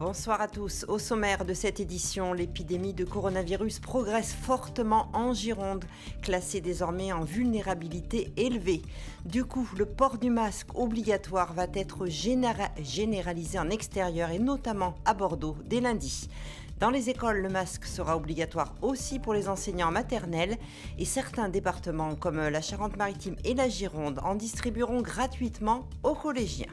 Bonsoir à tous. Au sommaire de cette édition, l'épidémie de coronavirus progresse fortement en Gironde, classée désormais en vulnérabilité élevée. Du coup, le port du masque obligatoire va être généralisé en extérieur et notamment à Bordeaux dès lundi. Dans les écoles, le masque sera obligatoire aussi pour les enseignants maternels et certains départements comme la Charente-Maritime et la Gironde en distribueront gratuitement aux collégiens.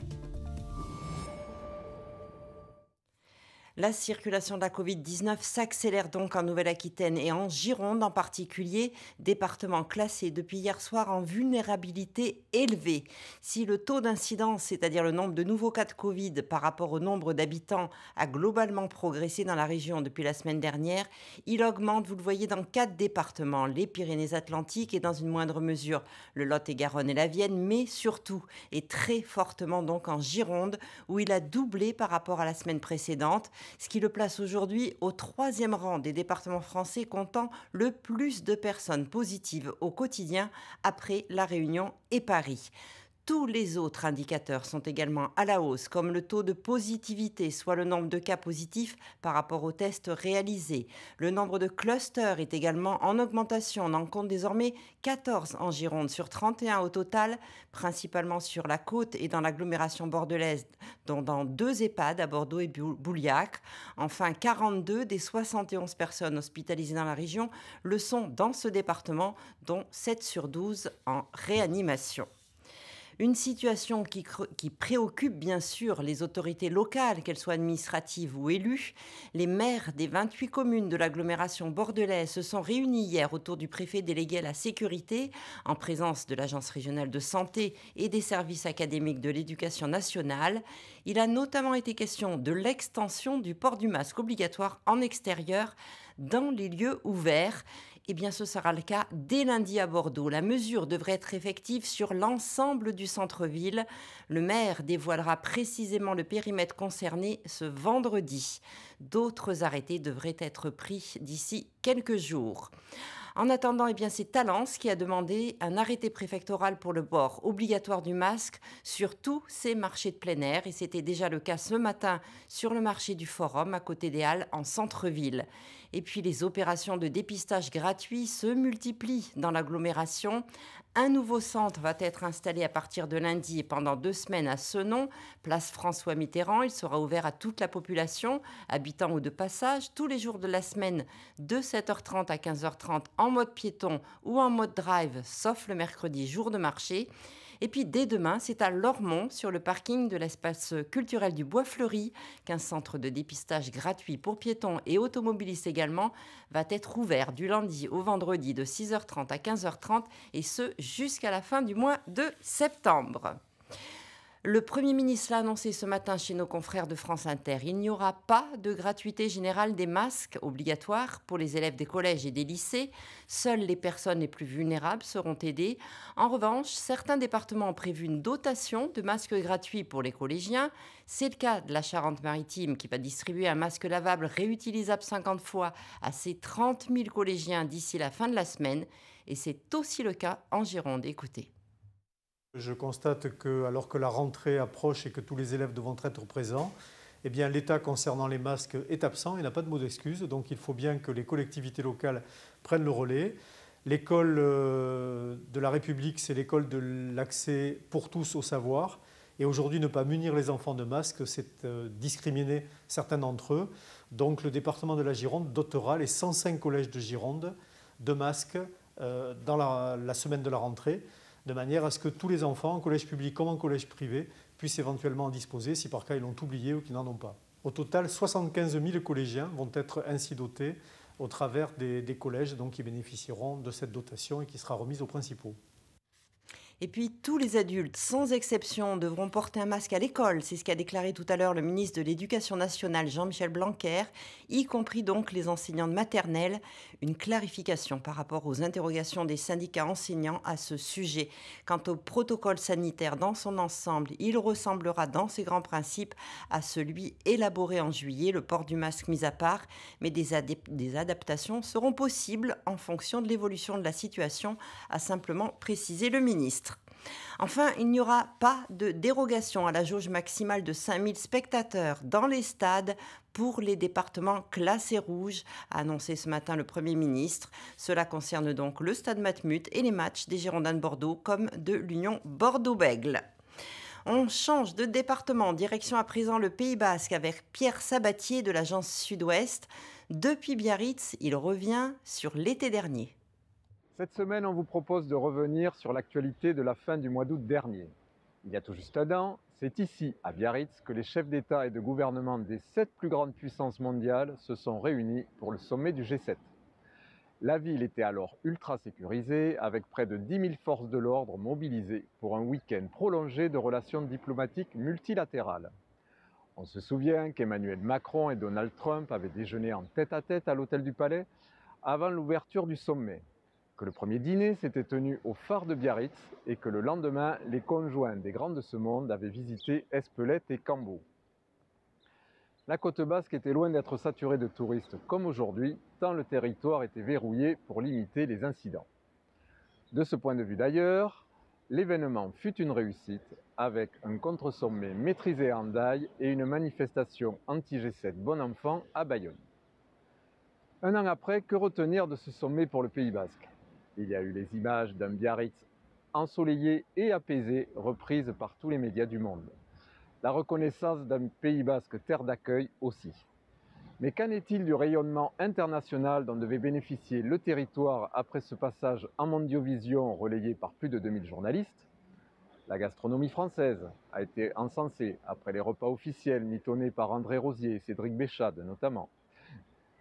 La circulation de la Covid-19 s'accélère donc en Nouvelle-Aquitaine et en Gironde en particulier, département classé depuis hier soir en vulnérabilité élevée. Si le taux d'incidence, c'est-à-dire le nombre de nouveaux cas de Covid par rapport au nombre d'habitants, a globalement progressé dans la région depuis la semaine dernière, il augmente, vous le voyez, dans quatre départements, les Pyrénées-Atlantiques et dans une moindre mesure le Lot-et-Garonne et la Vienne, mais surtout et très fortement donc en Gironde, où il a doublé par rapport à la semaine précédente ce qui le place aujourd'hui au troisième rang des départements français comptant le plus de personnes positives au quotidien après La Réunion et Paris. Tous les autres indicateurs sont également à la hausse, comme le taux de positivité, soit le nombre de cas positifs par rapport aux tests réalisés. Le nombre de clusters est également en augmentation. On en compte désormais 14 en Gironde sur 31 au total, principalement sur la côte et dans l'agglomération bordelaise, dont dans deux EHPAD à Bordeaux et Bouliac. Enfin, 42 des 71 personnes hospitalisées dans la région le sont dans ce département, dont 7 sur 12 en réanimation. Une situation qui, préoccupe bien sûr les autorités locales, qu'elles soient administratives ou élues. Les maires des 28 communes de l'agglomération bordelaise se sont réunis hier autour du préfet délégué à la sécurité, en présence de l'Agence régionale de santé et des services académiques de l'éducation nationale. Il a notamment été question de l'extension du port du masque obligatoire en extérieur dans les lieux ouverts. Eh bien, ce sera le cas dès lundi à Bordeaux. La mesure devrait être effective sur l'ensemble du centre-ville. Le maire dévoilera précisément le périmètre concerné ce vendredi. D'autres arrêtés devraient être pris d'ici quelques jours. En attendant, eh c'est Talence qui a demandé un arrêté préfectoral pour le bord obligatoire du masque sur tous ses marchés de plein air. Et c'était déjà le cas ce matin sur le marché du Forum à côté des Halles en centre-ville. Et puis les opérations de dépistage gratuit se multiplient dans l'agglomération. Un nouveau centre va être installé à partir de lundi et pendant deux semaines à Senon, place François Mitterrand. Il sera ouvert à toute la population, habitants ou de passage, tous les jours de la semaine de 7h30 à 15h30 en mode piéton ou en mode drive, sauf le mercredi jour de marché. Et puis dès demain, c'est à Lormont, sur le parking de l'espace culturel du Bois Fleuri, qu'un centre de dépistage gratuit pour piétons et automobilistes également va être ouvert du lundi au vendredi de 6h30 à 15h30 et ce jusqu'à la fin du mois de septembre. Le Premier ministre l'a annoncé ce matin chez nos confrères de France Inter. Il n'y aura pas de gratuité générale des masques obligatoires pour les élèves des collèges et des lycées. Seules les personnes les plus vulnérables seront aidées. En revanche, certains départements ont prévu une dotation de masques gratuits pour les collégiens. C'est le cas de la Charente-Maritime qui va distribuer un masque lavable réutilisable 50 fois à ses 30 000 collégiens d'ici la fin de la semaine. Et c'est aussi le cas en Gironde. Écoutez. Je constate que, alors que la rentrée approche et que tous les élèves devront être présents, eh bien, l'État concernant les masques est absent, il n'a pas de mot d'excuse, donc il faut bien que les collectivités locales prennent le relais. L'école euh, de la République, c'est l'école de l'accès pour tous au savoir. Et aujourd'hui, ne pas munir les enfants de masques, c'est euh, discriminer certains d'entre eux. Donc le département de la Gironde dotera les 105 collèges de Gironde de masques euh, dans la semaine de la rentrée de manière à ce que tous les enfants, en collège public comme en collège privé, puissent éventuellement en disposer si par cas ils l'ont oublié ou qu'ils n'en ont pas. Au total, 75 000 collégiens vont être ainsi dotés au travers des, collèges donc, qui bénéficieront de cette dotation et qui sera remise aux principaux. Et puis tous les adultes, sans exception, devront porter un masque à l'école. C'est ce qu'a déclaré tout à l'heure le ministre de l'Éducation nationale Jean-Michel Blanquer, y compris donc les enseignants de maternelle. Une clarification par rapport aux interrogations des syndicats enseignants à ce sujet. Quant au protocole sanitaire dans son ensemble, il ressemblera dans ses grands principes à celui élaboré en juillet, le port du masque mis à part, mais des, des adaptations seront possibles en fonction de l'évolution de la situation, a simplement précisé le ministre. Enfin, il n'y aura pas de dérogation à la jauge maximale de 5000 spectateurs dans les stades pour les départements classés rouges, a annoncé ce matin le Premier ministre. Cela concerne donc le stade Matmut et les matchs des Girondins de Bordeaux comme de l'Union Bordeaux-Bègle. On change de département, direction à présent le Pays Basque avec Pierre Sabatier de l'agence Sud-Ouest. Depuis Biarritz, il revient sur l'été dernier. Cette semaine, on vous propose de revenir sur l'actualité de la fin du mois d'août dernier. Il y a tout juste un an, c'est ici, à Biarritz, que les chefs d'État et de gouvernement des sept plus grandes puissances mondiales se sont réunis pour le sommet du G7. La ville était alors ultra sécurisée, avec près de 10 000 forces de l'ordre mobilisées pour un week-end prolongé de relations diplomatiques multilatérales. On se souvient qu'Emmanuel Macron et Donald Trump avaient déjeuné en tête-à-tête à, -tête à l'hôtel du Palais avant l'ouverture du sommet que le premier dîner s'était tenu au phare de Biarritz et que le lendemain, les conjoints des grands de ce monde avaient visité Espelette et Cambo. La côte basque était loin d'être saturée de touristes comme aujourd'hui, tant le territoire était verrouillé pour limiter les incidents. De ce point de vue d'ailleurs, l'événement fut une réussite avec un contre-sommet maîtrisé à Andaille et une manifestation anti-G7 Bon Enfant à Bayonne. Un an après, que retenir de ce sommet pour le Pays basque il y a eu les images d'un Biarritz ensoleillé et apaisé reprises par tous les médias du monde. La reconnaissance d'un Pays basque terre d'accueil aussi. Mais qu'en est-il du rayonnement international dont devait bénéficier le territoire après ce passage en mondiovision relayé par plus de 2000 journalistes La gastronomie française a été encensée après les repas officiels mitonnés par André Rosier et Cédric Béchade notamment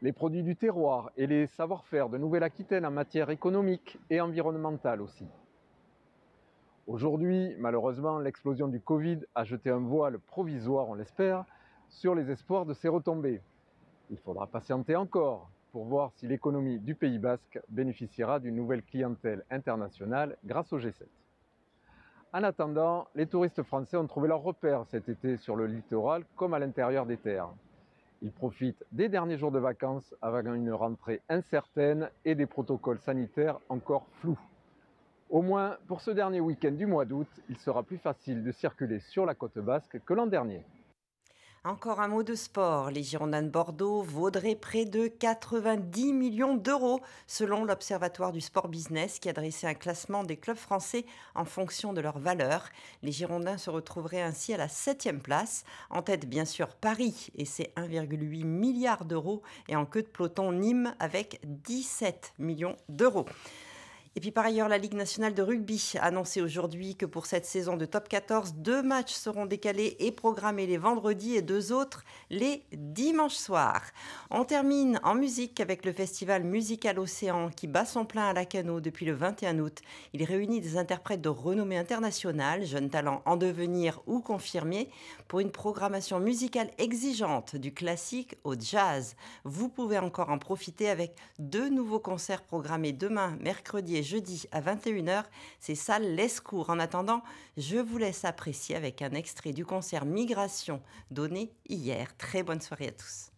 les produits du terroir et les savoir-faire de Nouvelle-Aquitaine en matière économique et environnementale aussi. Aujourd'hui, malheureusement, l'explosion du Covid a jeté un voile provisoire, on l'espère, sur les espoirs de ses retombées. Il faudra patienter encore pour voir si l'économie du Pays basque bénéficiera d'une nouvelle clientèle internationale grâce au G7. En attendant, les touristes français ont trouvé leur repère cet été sur le littoral comme à l'intérieur des terres. Il profite des derniers jours de vacances avec une rentrée incertaine et des protocoles sanitaires encore flous. Au moins, pour ce dernier week-end du mois d'août, il sera plus facile de circuler sur la côte basque que l'an dernier. Encore un mot de sport. Les Girondins de Bordeaux vaudraient près de 90 millions d'euros, selon l'Observatoire du sport business qui a dressé un classement des clubs français en fonction de leur valeur. Les Girondins se retrouveraient ainsi à la 7 place. En tête, bien sûr, Paris et ses 1,8 milliard d'euros. Et en queue de peloton, Nîmes avec 17 millions d'euros. Et puis par ailleurs, la Ligue nationale de rugby a annoncé aujourd'hui que pour cette saison de top 14, deux matchs seront décalés et programmés les vendredis et deux autres les dimanches soirs. On termine en musique avec le festival Musical Océan qui bat son plein à La cano depuis le 21 août. Il réunit des interprètes de renommée internationale, jeunes talents en devenir ou confirmés, pour une programmation musicale exigeante du classique au jazz. Vous pouvez encore en profiter avec deux nouveaux concerts programmés demain, mercredi et jeudi à 21h, c'est salle cours En attendant, je vous laisse apprécier avec un extrait du concert Migration donné hier. Très bonne soirée à tous.